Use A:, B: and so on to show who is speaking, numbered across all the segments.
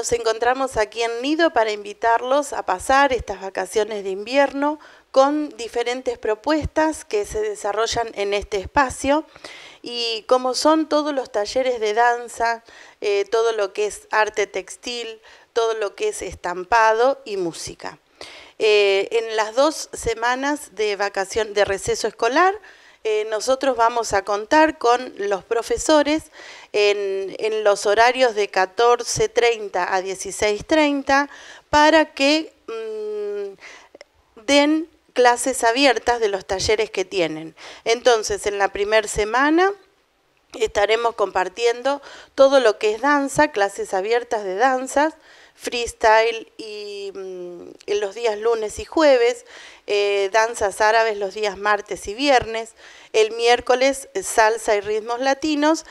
A: nos encontramos aquí en Nido para invitarlos a pasar estas vacaciones de invierno con diferentes propuestas que se desarrollan en este espacio y como son todos los talleres de danza, eh, todo lo que es arte textil, todo lo que es estampado y música. Eh, en las dos semanas de vacación de receso escolar, eh, nosotros vamos a contar con los profesores en, los horarios de 14.30 a 16.30 para que mm, den clases abiertas de los talleres que tienen. Entonces, en la primera semana estaremos compartiendo todo lo que es danza, clases abiertas de danzas, freestyle y en mm, los días lunes y jueves, eh, danzas árabes los días martes y viernes, el miércoles eh, salsa y ritmos latinos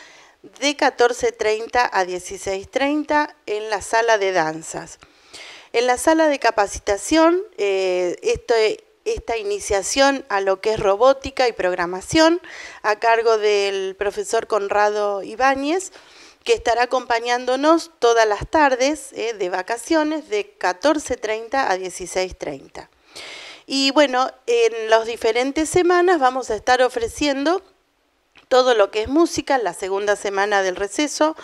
A: de 14.30 a 16.30 en la sala de danzas. En la sala de capacitación, eh, esta iniciación a lo que es robótica y programación a cargo del profesor Conrado Ibáñez, que estará acompañándonos todas las tardes eh, de vacaciones de 14.30 a 16.30. Y bueno, en las diferentes semanas vamos a estar ofreciendo todo lo que es música, la segunda semana del receso,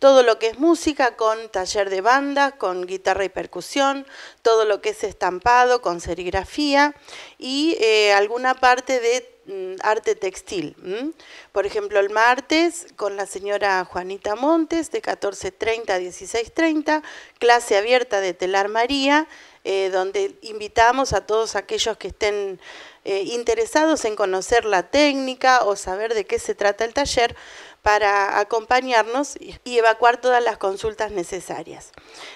A: todo lo que es música con taller de banda, con guitarra y percusión, todo lo que es estampado con serigrafía y eh, alguna parte de mm, arte textil. Por ejemplo, el martes con la señora Juanita Montes de 14.30 a 16.30, clase abierta de Telar María, eh, donde invitamos a todos aquellos que estén eh, interesados en conocer la técnica o saber de qué se trata el taller, para acompañarnos y evacuar todas las consultas necesarias.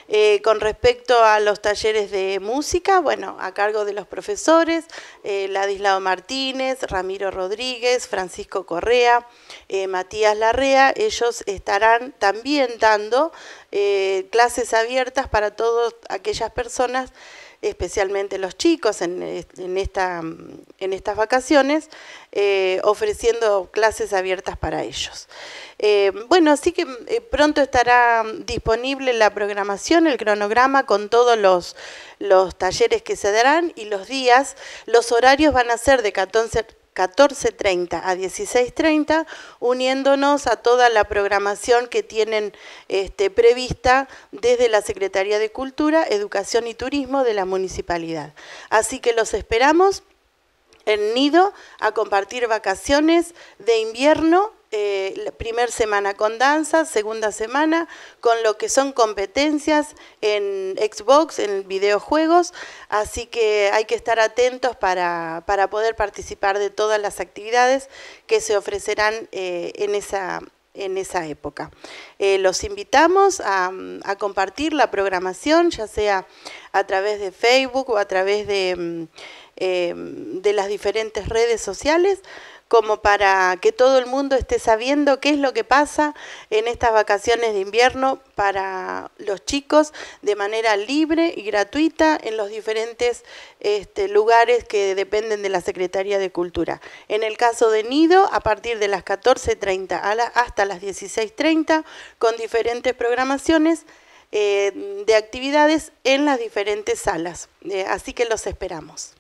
A: Eh, con respecto a los talleres de música, bueno, a cargo de los profesores, eh, Ladislao Martínez, Ramiro Rodríguez, Francisco Correa, eh, Matías Larrea, ellos estarán también dando clases abiertas para todas aquellas personas especialmente los chicos en, esta, en estas vacaciones, eh, ofreciendo clases abiertas para ellos. Eh, bueno, así que eh, pronto estará disponible la programación, el cronograma con todos los, los talleres que se darán y los días. Los horarios van a ser de 14, 14.30 a 16.30, uniéndonos a toda la programación que tienen este, prevista desde la Secretaría de Cultura, Educación y Turismo de la Municipalidad. Así que los esperamos en nido a compartir vacaciones de invierno eh, primer semana con danza, segunda semana con lo que son competencias en Xbox, en videojuegos, así que hay que estar atentos para, poder participar de todas las actividades que se ofrecerán eh, en esa en esa época. Eh, los invitamos a, compartir la programación, ya sea a través de Facebook o a través de mm, Em, de las diferentes redes sociales como para que todo el mundo esté sabiendo qué es lo que pasa en estas vacaciones de invierno para los chicos de manera libre y gratuita en los diferentes este, lugares que dependen de la Secretaría de Cultura. En el caso de Nido, a partir de las 14.30 hasta las 16.30, con diferentes programaciones eh, de actividades en las diferentes salas. Eh, así que los esperamos.